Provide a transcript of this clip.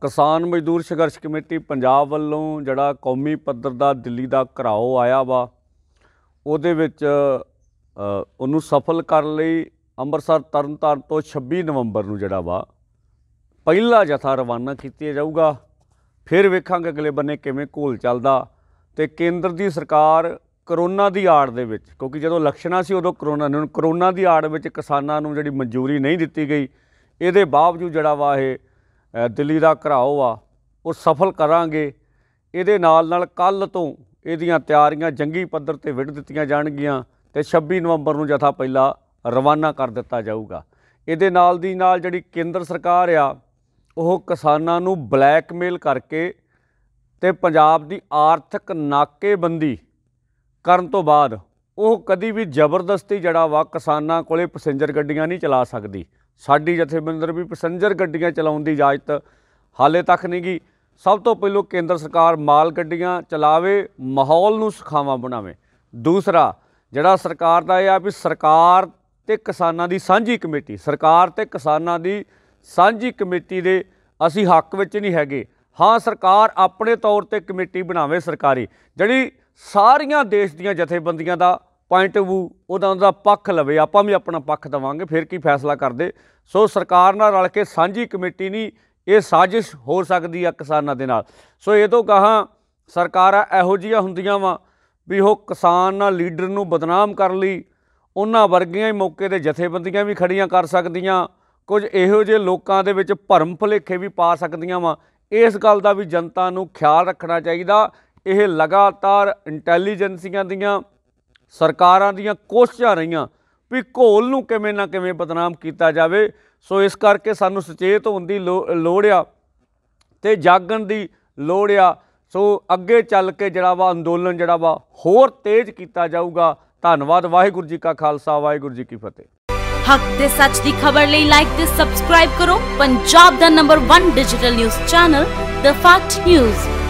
ਕਿਸਾਨ ਮਜ਼ਦੂਰ ਸੰਘਰਸ਼ ਕਮੇਟੀ ਪੰਜਾਬ ਵੱਲੋਂ ਜਿਹੜਾ ਕੌਮੀ ਪੱਧਰ ਦਾ ਦਿੱਲੀ ਦਾ ਘਰਾਓ ਆਇਆ ਵਾ ਉਹਦੇ ਵਿੱਚ ਉਹਨੂੰ ਸਫਲ ਕਰਨ ਲਈ ਅੰਮ੍ਰਿਤਸਰ ਤਰਨਤਾਰਨ ਤੋਂ 26 ਨਵੰਬਰ ਨੂੰ ਜਿਹੜਾ ਵਾ ਪਹਿਲਾ ਜਥਾ ਰਵਾਨਾ ਕੀਤਾ ਜਾਊਗਾ ਫਿਰ ਵੇਖਾਂਗੇ ਅਗਲੇ ਬੰਨੇ ਕਿਵੇਂ ਘੋਲ ਚੱਲਦਾ ਤੇ ਕੇਂਦਰ ਦੀ ਸਰਕਾਰ ਕਰੋਨਾ ਦੀ ਆੜ ਦੇ ਵਿੱਚ ਕਿਉਂਕਿ ਜਦੋਂ ਲਕਸ਼ਣਾ ਸੀ ਉਦੋਂ ਕਰੋਨਾ ਨੇ ਕਰੋਨਾ ਦੀ ਆੜ ਵਿੱਚ ਕਿਸਾਨਾਂ ਨੂੰ ਜਿਹੜੀ ਮਨਜ਼ੂਰੀ ਨਹੀਂ ਦਿੱਤੀ ਗਈ ਇਹਦੇ ਬਾਵਜੂਦ ਜਿਹੜਾ ਵਾ ਇਹ ਦਿੱਲੀ ਦਾ ਘਰਾਓ ਆ ਉਹ ਸਫਲ ਕਰਾਂਗੇ ਇਹਦੇ ਨਾਲ ਨਾਲ ਕੱਲ ਤੋਂ ਇਹਦੀਆਂ ਤਿਆਰੀਆਂ ਜੰਗੀ ਪੱਧਰ ਤੇ ਵਿੜ ਦਿੱਤੀਆਂ ਜਾਣਗੀਆਂ ਤੇ 26 ਨਵੰਬਰ ਨੂੰ ਜਥਾ ਪਹਿਲਾ ਰਵਾਨਾ ਕਰ ਦਿੱਤਾ ਜਾਊਗਾ ਇਹਦੇ ਨਾਲ ਦੀ ਨਾਲ ਜਿਹੜੀ ਕੇਂਦਰ ਸਰਕਾਰ ਆ ਉਹ ਕਿਸਾਨਾਂ ਨੂੰ ਬਲੈਕਮੇਲ ਕਰਕੇ ਤੇ ਪੰਜਾਬ ਦੀ ਆਰਥਿਕ ਨਾਕੇਬੰਦੀ ਕਰਨ ਤੋਂ ਬਾਅਦ ਉਹ ਕਦੀ ਵੀ ਜ਼ਬਰਦਸਤੀ ਜੜਾ ਵਾ ਕਿਸਾਨਾਂ ਕੋਲੇ ਪੈਸੇਂਜਰ ਗੱਡੀਆਂ ਨਹੀਂ ਚਲਾ ਸਕਦੀ ਸਾਡੀ ਜਥੇਬੰਦਰ ਵੀ ਪੈਸੰਜਰ ਗੱਡੀਆਂ ਚਲਾਉਣ ਦੀ ਇਜਾਜ਼ਤ ਹਾਲੇ ਤੱਕ ਨਹੀਂ ਗਈ ਸਭ ਤੋਂ ਪਹਿਲਾਂ ਕੇਂਦਰ ਸਰਕਾਰ ਮਾਲ ਗੱਡੀਆਂ ਚਲਾਵੇ ਮਾਹੌਲ ਨੂੰ ਸੁਖਾਵਾ ਬਣਾਵੇ ਦੂਸਰਾ ਜਿਹੜਾ ਸਰਕਾਰ ਦਾ ਇਹ ਆ ਵੀ ਸਰਕਾਰ ਤੇ ਕਿਸਾਨਾਂ ਦੀ ਸਾਂਝੀ ਕਮੇਟੀ ਸਰਕਾਰ ਤੇ ਕਿਸਾਨਾਂ ਦੀ ਸਾਂਝੀ ਕਮੇਟੀ ਦੇ ਅਸੀਂ ਹੱਕ ਵਿੱਚ ਨਹੀਂ ਹੈਗੇ ਹਾਂ ਸਰਕਾਰ ਆਪਣੇ ਤੌਰ ਤੇ ਕਮੇਟੀ ਬਣਾਵੇ ਸਰਕਾਰੀ ਜਿਹੜੀ ਸਾਰੀਆਂ ਦੇਸ਼ ਦੀਆਂ ਜਥੇਬੰਦੀਆਂ ਦਾ ਪੁਆਇੰਟ ਆਫ ਉਹਦਾ ਉਹਦਾ ਪੱਖ ਲਵੇ ਆਪਾਂ ਵੀ ਆਪਣਾ ਪੱਖ ਦਵਾਂਗੇ ਫਿਰ ਕੀ ਫੈਸਲਾ ਕਰਦੇ ਸੋ ਸਰਕਾਰ ਨਾਲ ਰਲ ਕੇ ਸਾਂਝੀ ਕਮੇਟੀ ਨਹੀਂ ਇਹ ਸਾਜ਼ਿਸ਼ ਹੋ ਸਕਦੀ ਆ ਕਿਸਾਨਾਂ ਦੇ ਨਾਲ ਸੋ ਇਹ ਤੋਂ ਕਹਾ ਸਰਕਾਰਾਂ ਇਹੋ ਜੀਆਂ ਹੁੰਦੀਆਂ ਵਾ ਵੀ ਉਹ ਕਿਸਾਨ ਨਾਲ ਲੀਡਰ ਨੂੰ ਬਦਨਾਮ ਕਰ ਲਈ ਉਹਨਾਂ ਵਰਗੀਆਂ ਹੀ ਮੌਕੇ ਤੇ ਜਥੇਬੰਦੀਆਂ ਵੀ ਖੜੀਆਂ ਕਰ ਸਕਦੀਆਂ ਕੁਝ ਇਹੋ ਜਿਹੇ ਲੋਕਾਂ ਦੇ ਵਿੱਚ ਭਰਮ ਭਲੇਖੇ ਵੀ ਪਾ ਸਕਦੀਆਂ ਵਾ ਇਸ ਗੱਲ ਦਾ ਵੀ ਜਨਤਾ ਨੂੰ ਖਿਆਲ ਰੱਖਣਾ ਚਾਹੀਦਾ ਇਹ ਲਗਾਤਾਰ ਇੰਟੈਲੀਜੈਂਸੀਆਂ ਦੀਆਂ ਸਰਕਾਰਾਂ ਦੀਆਂ ਕੋਸ਼ਿਸ਼ਾਂ ਰਹੀਆਂ ਵੀ ਘੋਲ ਨੂੰ ਕਿਵੇਂ ਨਾ ਕਿਵੇਂ ਬਦਨਾਮ ਕੀਤਾ ਜਾਵੇ ਸੋ ਇਸ ਕਰਕੇ ਸਾਨੂੰ ਸੁਚੇਤ ਹੋਣ ਦੀ ਲੋੜ ਆ ਤੇ ਜਾਗਣ ਦੀ ਲੋੜ ਆ ਸੋ ਅੱਗੇ ਚੱਲ ਕੇ ਜਿਹੜਾ ਵਾ ਅੰਦੋਲਨ ਜਿਹੜਾ ਵਾ ਹੋਰ ਤੇਜ਼ ਕੀਤਾ ਜਾਊਗਾ ਧੰਨਵਾਦ ਵਾਹਿਗੁਰੂ ਜੀ ਕਾ ਖਾਲਸਾ ਵਾਹਿਗੁਰੂ ਜੀ ਕੀ ਫਤਿਹ ਹੱਕ ਤੇ ਸੱਚ ਦੀ ਖਬਰ ਲਈ ਲਾਈਕ ਤੇ ਸਬਸਕ੍ਰਾਈਬ ਕਰੋ ਪੰਜਾਬ ਦਾ number 1 digital news channel The Fact news